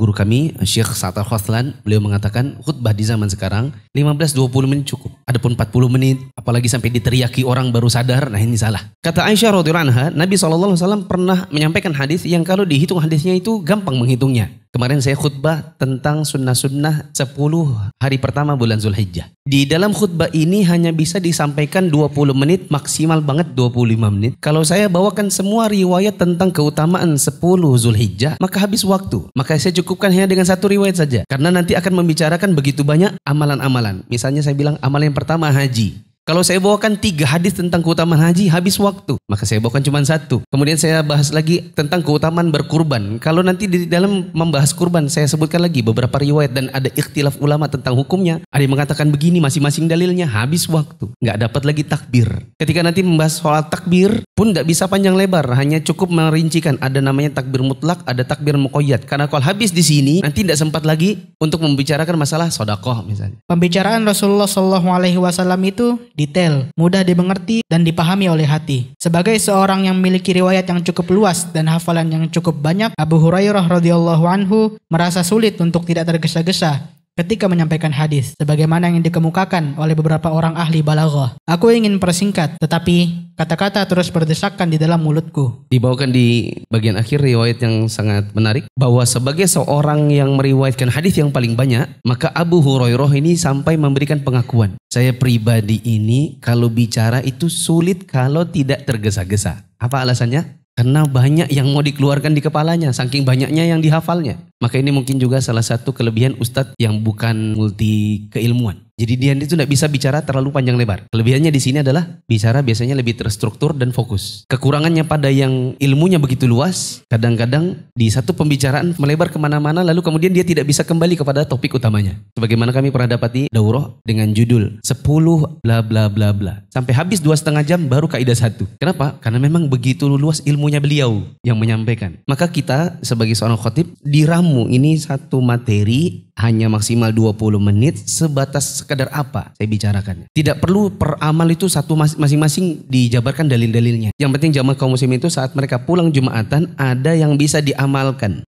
guru kami Syekh Sata Khoslan beliau mengatakan khutbah di zaman sekarang 15-20 menit cukup adapun 40 menit apalagi sampai diteriaki orang baru sadar nah ini salah kata Aisyah radhiyallahu anha Nabi SAW pernah menyampaikan hadis yang kalau dihitung hadisnya itu gampang menghitungnya Kemarin saya khutbah tentang sunnah-sunnah 10 hari pertama bulan Zulhijjah. Di dalam khutbah ini hanya bisa disampaikan 20 menit, maksimal banget 25 menit. Kalau saya bawakan semua riwayat tentang keutamaan 10 Zulhijjah, maka habis waktu. Maka saya cukupkan hanya dengan satu riwayat saja. Karena nanti akan membicarakan begitu banyak amalan-amalan. Misalnya saya bilang amalan yang pertama haji. Kalau saya bawakan tiga hadis tentang keutamaan haji, habis waktu. Maka saya bawakan cuma satu. Kemudian saya bahas lagi tentang keutamaan berkurban. Kalau nanti di dalam membahas kurban, saya sebutkan lagi beberapa riwayat dan ada ikhtilaf ulama tentang hukumnya. Ada yang mengatakan begini, masing-masing dalilnya habis waktu. Nggak dapat lagi takbir. Ketika nanti membahas soal takbir, pun nggak bisa panjang lebar. Hanya cukup merincikan. Ada namanya takbir mutlak, ada takbir mukoyat. Karena kalau habis di sini, nanti tidak sempat lagi untuk membicarakan masalah sodakoh misalnya. Pembicaraan Rasulullah Shallallahu Alaihi Wasallam itu detail, mudah dimengerti dan dipahami oleh hati. Sebagai seorang yang memiliki riwayat yang cukup luas dan hafalan yang cukup banyak, Abu Hurairah radhiyallahu anhu merasa sulit untuk tidak tergesa-gesa ketika menyampaikan hadis sebagaimana yang dikemukakan oleh beberapa orang ahli balaghah. Aku ingin persingkat tetapi kata-kata terus berdesakan di dalam mulutku. Dibawakan di bagian akhir riwayat yang sangat menarik bahwa sebagai seorang yang meriwayatkan hadis yang paling banyak, maka Abu Hurairah ini sampai memberikan pengakuan. Saya pribadi ini kalau bicara itu sulit kalau tidak tergesa-gesa. Apa alasannya? Karena banyak yang mau dikeluarkan di kepalanya, saking banyaknya yang dihafalnya. Maka ini mungkin juga salah satu kelebihan ustadz yang bukan multi keilmuan. Jadi dia itu tidak bisa bicara terlalu panjang lebar. Kelebihannya di sini adalah bicara biasanya lebih terstruktur dan fokus. Kekurangannya pada yang ilmunya begitu luas, kadang-kadang di satu pembicaraan melebar kemana-mana lalu kemudian dia tidak bisa kembali kepada topik utamanya. Sebagaimana kami pernah dapati daurah dengan judul 10 bla bla bla bla. Sampai habis dua setengah jam baru kaidah satu. Kenapa? Karena memang begitu luas ilmunya beliau yang menyampaikan. Maka kita sebagai seorang khotib diramu kamu ini satu materi hanya maksimal 20 menit sebatas sekedar apa saya bicarakan. Tidak perlu per amal itu satu masing-masing dijabarkan dalil-dalilnya. Yang penting jamaah kaum muslim itu saat mereka pulang Jumatan ada yang bisa diamalkan.